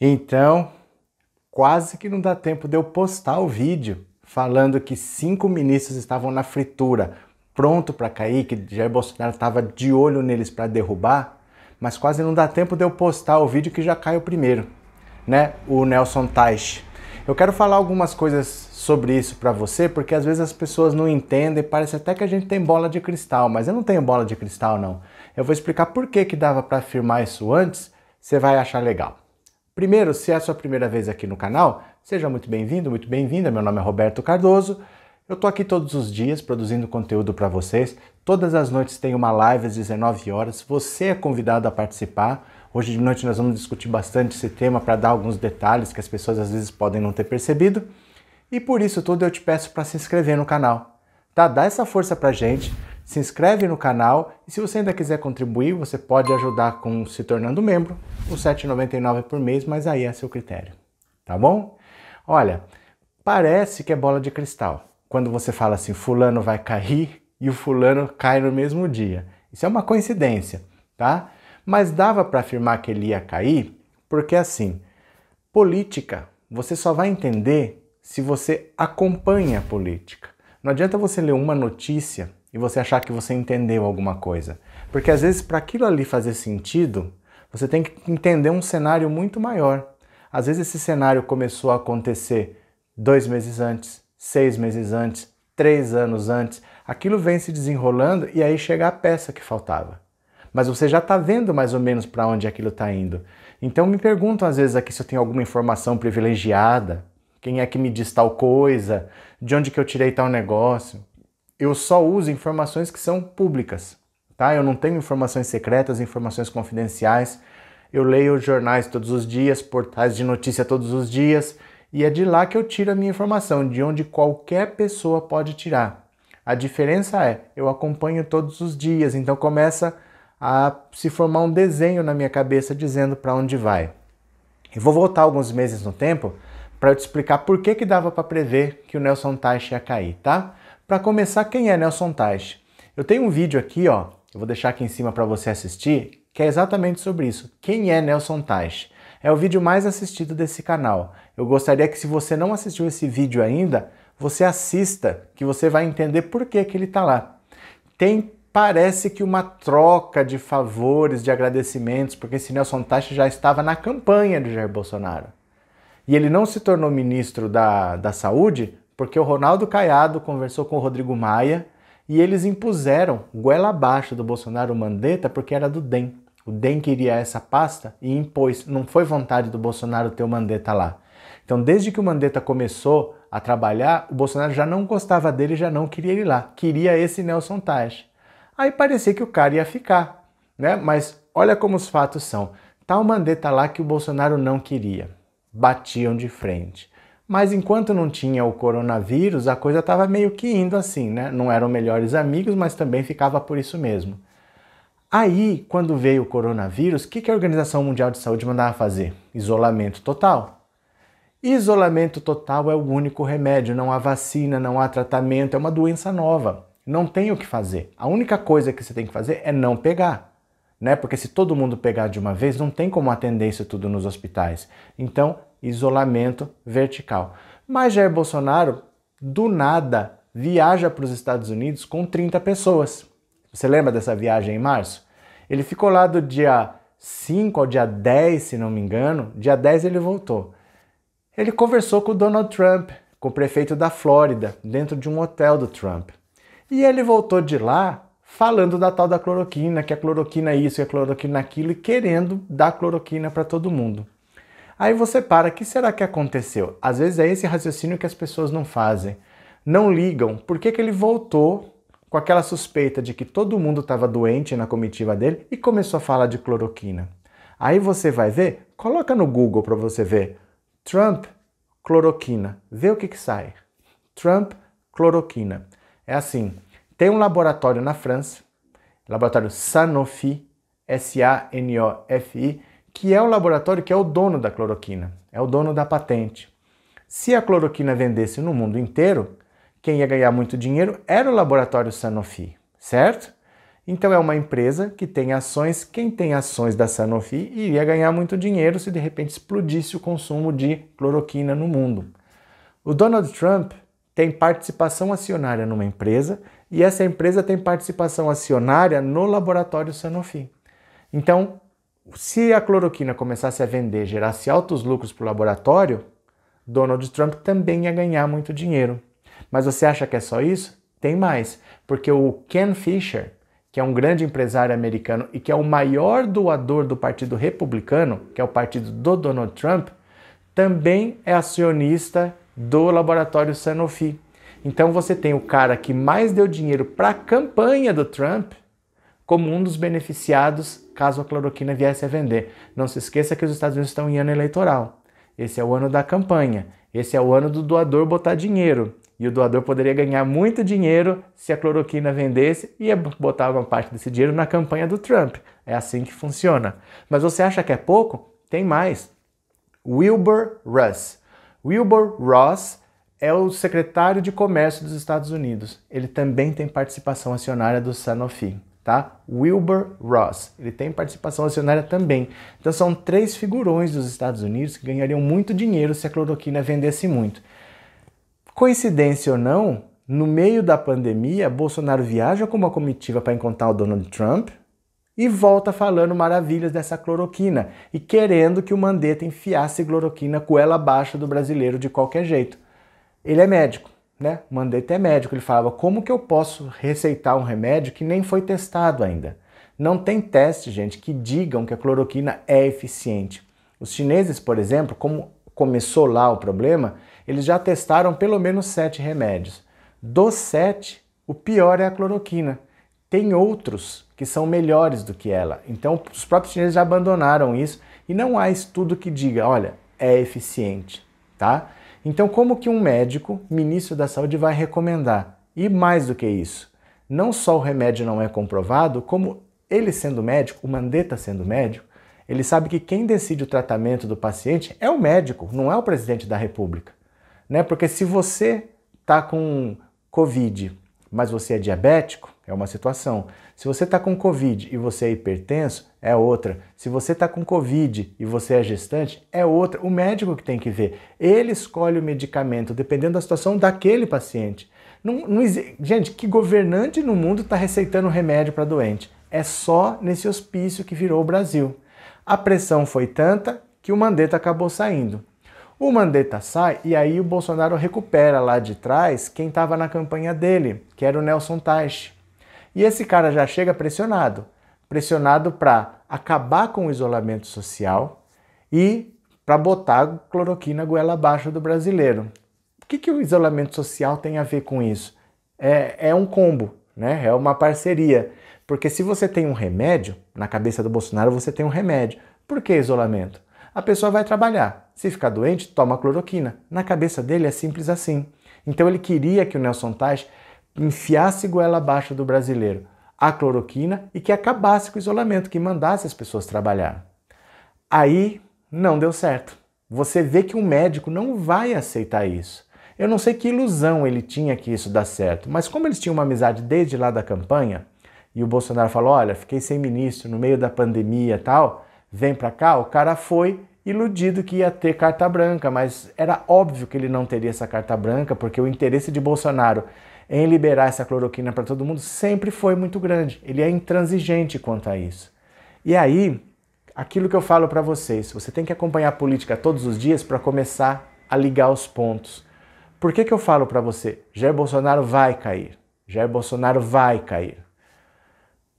Então, quase que não dá tempo de eu postar o vídeo falando que cinco ministros estavam na fritura, pronto para cair, que Jair Bolsonaro estava de olho neles para derrubar, mas quase não dá tempo de eu postar o vídeo que já caiu primeiro, né? O Nelson Teich. Eu quero falar algumas coisas sobre isso para você, porque às vezes as pessoas não entendem, parece até que a gente tem bola de cristal, mas eu não tenho bola de cristal não. Eu vou explicar por que que dava para afirmar isso antes, você vai achar legal. Primeiro, se é a sua primeira vez aqui no canal, seja muito bem-vindo, muito bem-vinda. Meu nome é Roberto Cardoso. Eu tô aqui todos os dias produzindo conteúdo para vocês. Todas as noites tem uma live às 19 horas. Você é convidado a participar. Hoje de noite nós vamos discutir bastante esse tema para dar alguns detalhes que as pessoas às vezes podem não ter percebido. E por isso tudo eu te peço para se inscrever no canal. Tá? Dá essa força para gente se inscreve no canal e se você ainda quiser contribuir, você pode ajudar com se tornando membro, os 7,99 por mês, mas aí é seu critério, tá bom? Olha, parece que é bola de cristal. Quando você fala assim, fulano vai cair e o fulano cai no mesmo dia. Isso é uma coincidência, tá? Mas dava para afirmar que ele ia cair, porque assim, política, você só vai entender se você acompanha a política. Não adianta você ler uma notícia e você achar que você entendeu alguma coisa. Porque às vezes, para aquilo ali fazer sentido, você tem que entender um cenário muito maior. Às vezes, esse cenário começou a acontecer dois meses antes, seis meses antes, três anos antes. Aquilo vem se desenrolando e aí chega a peça que faltava. Mas você já está vendo mais ou menos para onde aquilo está indo. Então me perguntam às vezes aqui se eu tenho alguma informação privilegiada, quem é que me diz tal coisa, de onde que eu tirei tal negócio eu só uso informações que são públicas, tá? Eu não tenho informações secretas, informações confidenciais. Eu leio jornais todos os dias, portais de notícia todos os dias, e é de lá que eu tiro a minha informação, de onde qualquer pessoa pode tirar. A diferença é, eu acompanho todos os dias, então começa a se formar um desenho na minha cabeça dizendo para onde vai. E vou voltar alguns meses no tempo para eu te explicar por que, que dava para prever que o Nelson Teich ia cair, tá? Para começar, quem é Nelson Teich? Eu tenho um vídeo aqui, ó, eu vou deixar aqui em cima para você assistir, que é exatamente sobre isso. Quem é Nelson Teich? É o vídeo mais assistido desse canal. Eu gostaria que se você não assistiu esse vídeo ainda, você assista, que você vai entender por que, que ele está lá. Tem parece que uma troca de favores, de agradecimentos, porque esse Nelson Teich já estava na campanha de Jair Bolsonaro. E ele não se tornou ministro da, da Saúde porque o Ronaldo Caiado conversou com o Rodrigo Maia e eles impuseram goela abaixo do Bolsonaro Mandetta porque era do DEM. O DEM queria essa pasta e impôs, não foi vontade do Bolsonaro ter o Mandetta lá. Então, desde que o Mandetta começou a trabalhar, o Bolsonaro já não gostava dele, já não queria ele lá, queria esse Nelson Taj. Aí parecia que o cara ia ficar, né? Mas olha como os fatos são. Tal tá Mandetta lá que o Bolsonaro não queria. Batiam de frente. Mas enquanto não tinha o coronavírus, a coisa estava meio que indo assim, né? Não eram melhores amigos, mas também ficava por isso mesmo. Aí, quando veio o coronavírus, o que, que a Organização Mundial de Saúde mandava fazer? Isolamento total. Isolamento total é o único remédio, não há vacina, não há tratamento, é uma doença nova. Não tem o que fazer. A única coisa que você tem que fazer é não pegar. Né? Porque se todo mundo pegar de uma vez, não tem como atender isso tudo nos hospitais. Então, isolamento vertical. Mas Jair Bolsonaro, do nada, viaja para os Estados Unidos com 30 pessoas. Você lembra dessa viagem em março? Ele ficou lá do dia 5 ao dia 10, se não me engano. Dia 10 ele voltou. Ele conversou com o Donald Trump, com o prefeito da Flórida, dentro de um hotel do Trump. E ele voltou de lá falando da tal da cloroquina, que a cloroquina é isso, que a cloroquina é aquilo, e querendo dar cloroquina para todo mundo. Aí você para, o que será que aconteceu? Às vezes é esse raciocínio que as pessoas não fazem. Não ligam. Por que, que ele voltou com aquela suspeita de que todo mundo estava doente na comitiva dele e começou a falar de cloroquina? Aí você vai ver, coloca no Google para você ver. Trump, cloroquina. Vê o que, que sai. Trump, cloroquina. É assim, tem um laboratório na França, laboratório Sanofi, S-A-N-O-F-I, que é o laboratório que é o dono da cloroquina, é o dono da patente. Se a cloroquina vendesse no mundo inteiro, quem ia ganhar muito dinheiro era o laboratório Sanofi, certo? Então é uma empresa que tem ações, quem tem ações da Sanofi iria ganhar muito dinheiro se de repente explodisse o consumo de cloroquina no mundo. O Donald Trump tem participação acionária numa empresa e essa empresa tem participação acionária no laboratório Sanofi. Então, se a cloroquina começasse a vender, gerasse altos lucros para o laboratório, Donald Trump também ia ganhar muito dinheiro. Mas você acha que é só isso? Tem mais, porque o Ken Fisher, que é um grande empresário americano e que é o maior doador do Partido Republicano, que é o partido do Donald Trump, também é acionista do laboratório Sanofi. Então você tem o cara que mais deu dinheiro para a campanha do Trump como um dos beneficiados caso a cloroquina viesse a vender. Não se esqueça que os Estados Unidos estão em ano eleitoral. Esse é o ano da campanha. Esse é o ano do doador botar dinheiro. E o doador poderia ganhar muito dinheiro se a cloroquina vendesse e botar uma parte desse dinheiro na campanha do Trump. É assim que funciona. Mas você acha que é pouco? Tem mais. Wilbur Ross. Wilbur Ross é o secretário de Comércio dos Estados Unidos. Ele também tem participação acionária do Sanofi tá? Wilbur Ross, ele tem participação acionária também. Então são três figurões dos Estados Unidos que ganhariam muito dinheiro se a cloroquina vendesse muito. Coincidência ou não, no meio da pandemia, Bolsonaro viaja com uma comitiva para encontrar o Donald Trump e volta falando maravilhas dessa cloroquina e querendo que o Mandetta enfiasse cloroquina com ela abaixo do brasileiro de qualquer jeito. Ele é médico né? Mandei até médico. Ele falava: como que eu posso receitar um remédio que nem foi testado ainda? Não tem teste, gente, que digam que a cloroquina é eficiente. Os chineses, por exemplo, como começou lá o problema, eles já testaram pelo menos sete remédios. Dos sete, o pior é a cloroquina. Tem outros que são melhores do que ela. Então, os próprios chineses já abandonaram isso e não há estudo que diga, olha, é eficiente, tá? Então, como que um médico, ministro da saúde, vai recomendar? E mais do que isso, não só o remédio não é comprovado, como ele sendo médico, o Mandetta sendo médico, ele sabe que quem decide o tratamento do paciente é o médico, não é o presidente da república. Né? Porque se você está com Covid, mas você é diabético, é uma situação. Se você está com Covid e você é hipertenso, é outra. Se você está com Covid e você é gestante, é outra. O médico que tem que ver. Ele escolhe o medicamento dependendo da situação daquele paciente. Não, não gente, que governante no mundo está receitando remédio para doente? É só nesse hospício que virou o Brasil. A pressão foi tanta que o Mandetta acabou saindo. O Mandetta sai e aí o Bolsonaro recupera lá de trás quem estava na campanha dele, que era o Nelson Teich. E esse cara já chega pressionado pressionado para acabar com o isolamento social e para botar cloroquina goela abaixo do brasileiro. O que, que o isolamento social tem a ver com isso? É, é um combo, né? é uma parceria. Porque se você tem um remédio, na cabeça do Bolsonaro você tem um remédio. Por que isolamento? A pessoa vai trabalhar. Se ficar doente, toma cloroquina. Na cabeça dele é simples assim. Então ele queria que o Nelson Tais enfiasse goela abaixo do brasileiro a cloroquina e que acabasse com o isolamento, que mandasse as pessoas trabalhar. Aí não deu certo. Você vê que um médico não vai aceitar isso. Eu não sei que ilusão ele tinha que isso dá certo, mas como eles tinham uma amizade desde lá da campanha, e o Bolsonaro falou: "Olha, fiquei sem ministro no meio da pandemia, tal, vem para cá". O cara foi iludido que ia ter carta branca, mas era óbvio que ele não teria essa carta branca, porque o interesse de Bolsonaro em liberar essa cloroquina para todo mundo sempre foi muito grande. Ele é intransigente quanto a isso. E aí, aquilo que eu falo para vocês, você tem que acompanhar a política todos os dias para começar a ligar os pontos. Por que, que eu falo para você, Jair Bolsonaro vai cair, Jair Bolsonaro vai cair?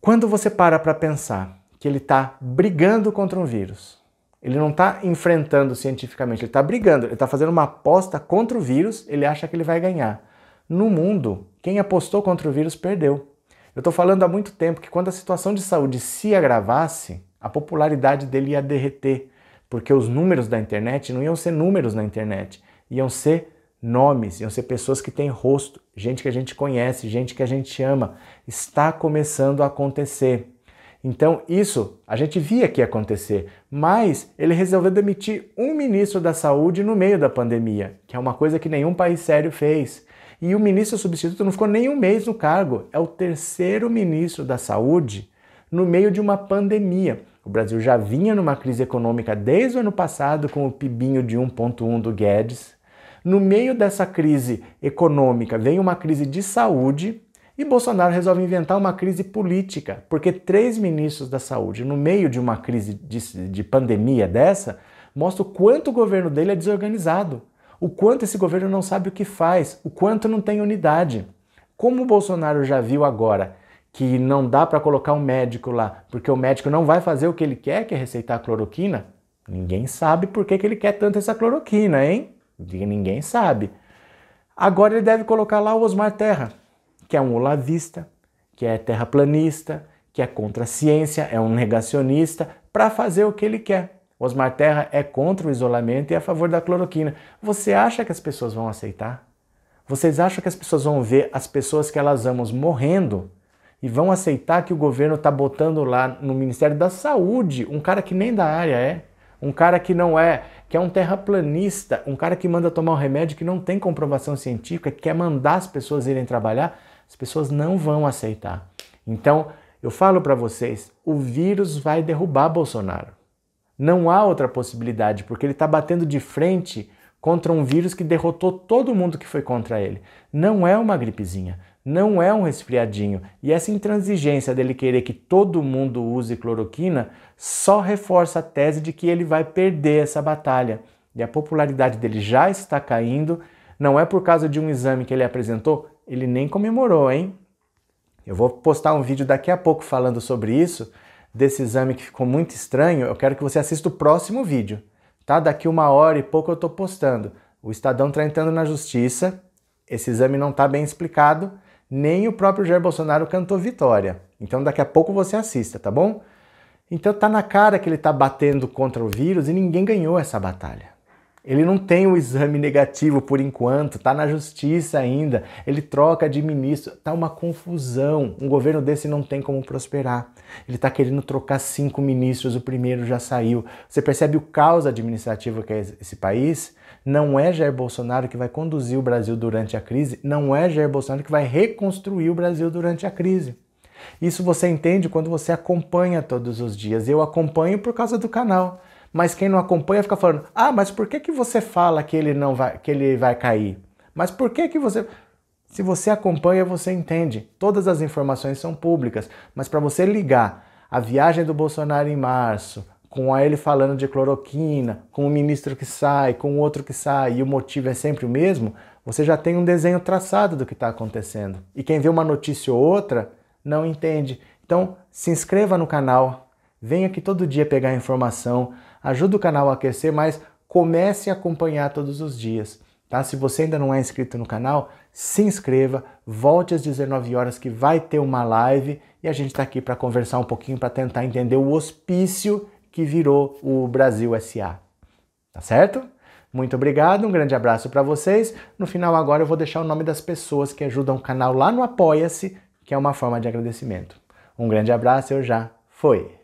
Quando você para para pensar que ele está brigando contra um vírus, ele não está enfrentando cientificamente, ele está brigando, ele está fazendo uma aposta contra o vírus, ele acha que ele vai ganhar no mundo, quem apostou contra o vírus perdeu. Eu estou falando há muito tempo que quando a situação de saúde se agravasse, a popularidade dele ia derreter, porque os números da internet não iam ser números na internet, iam ser nomes, iam ser pessoas que têm rosto, gente que a gente conhece, gente que a gente ama. Está começando a acontecer. Então, isso a gente via que ia acontecer, mas ele resolveu demitir um ministro da saúde no meio da pandemia, que é uma coisa que nenhum país sério fez e o ministro substituto não ficou nem um mês no cargo. É o terceiro ministro da Saúde no meio de uma pandemia. O Brasil já vinha numa crise econômica desde o ano passado com o pibinho de 1.1 do Guedes. No meio dessa crise econômica vem uma crise de saúde e Bolsonaro resolve inventar uma crise política, porque três ministros da saúde, no meio de uma crise de, de pandemia dessa, mostra o quanto o governo dele é desorganizado o quanto esse governo não sabe o que faz, o quanto não tem unidade. Como o Bolsonaro já viu agora que não dá para colocar um médico lá, porque o médico não vai fazer o que ele quer, que é receitar a cloroquina, ninguém sabe por que, que ele quer tanto essa cloroquina, hein? Ninguém sabe. Agora ele deve colocar lá o Osmar Terra, que é um olavista, que é terraplanista, que é contra a ciência, é um negacionista, para fazer o que ele quer. Osmar Terra é contra o isolamento e a favor da cloroquina. Você acha que as pessoas vão aceitar? Vocês acham que as pessoas vão ver as pessoas que elas amam morrendo e vão aceitar que o governo está botando lá no Ministério da Saúde um cara que nem da área é? Um cara que não é, que é um terraplanista, um cara que manda tomar um remédio que não tem comprovação científica, que quer mandar as pessoas irem trabalhar, as pessoas não vão aceitar. Então, eu falo para vocês, o vírus vai derrubar Bolsonaro. Não há outra possibilidade, porque ele está batendo de frente contra um vírus que derrotou todo mundo que foi contra ele. Não é uma gripezinha, não é um resfriadinho. E essa intransigência dele querer que todo mundo use cloroquina só reforça a tese de que ele vai perder essa batalha. E a popularidade dele já está caindo. Não é por causa de um exame que ele apresentou, ele nem comemorou, hein? Eu vou postar um vídeo daqui a pouco falando sobre isso, desse exame que ficou muito estranho, eu quero que você assista o próximo vídeo, tá? Daqui uma hora e pouco eu tô postando. O Estadão tá entrando na justiça, esse exame não tá bem explicado, nem o próprio Jair Bolsonaro cantou vitória. Então daqui a pouco você assista, tá bom? Então tá na cara que ele tá batendo contra o vírus e ninguém ganhou essa batalha. Ele não tem o exame negativo por enquanto, está na justiça ainda, ele troca de ministro, está uma confusão. Um governo desse não tem como prosperar. Ele está querendo trocar cinco ministros, o primeiro já saiu. Você percebe o caos administrativo que é esse país? Não é Jair Bolsonaro que vai conduzir o Brasil durante a crise, não é Jair Bolsonaro que vai reconstruir o Brasil durante a crise. Isso você entende quando você acompanha todos os dias. Eu acompanho por causa do canal mas quem não acompanha fica falando: "Ah, mas por que que você fala que ele não vai que ele vai cair? Mas por que que você Se você acompanha, você entende. Todas as informações são públicas, mas para você ligar a viagem do Bolsonaro em março, com ele falando de cloroquina, com o ministro que sai, com o outro que sai, e o motivo é sempre o mesmo, você já tem um desenho traçado do que está acontecendo. E quem vê uma notícia ou outra não entende. Então, se inscreva no canal, Venha aqui todo dia pegar informação, ajuda o canal a crescer, mas comece a acompanhar todos os dias. Tá? Se você ainda não é inscrito no canal, se inscreva, volte às 19 horas que vai ter uma live e a gente está aqui para conversar um pouquinho para tentar entender o hospício que virou o Brasil SA. Tá certo? Muito obrigado, um grande abraço para vocês. No final agora eu vou deixar o nome das pessoas que ajudam o canal lá no Apoia-se, que é uma forma de agradecimento. Um grande abraço, eu já fui.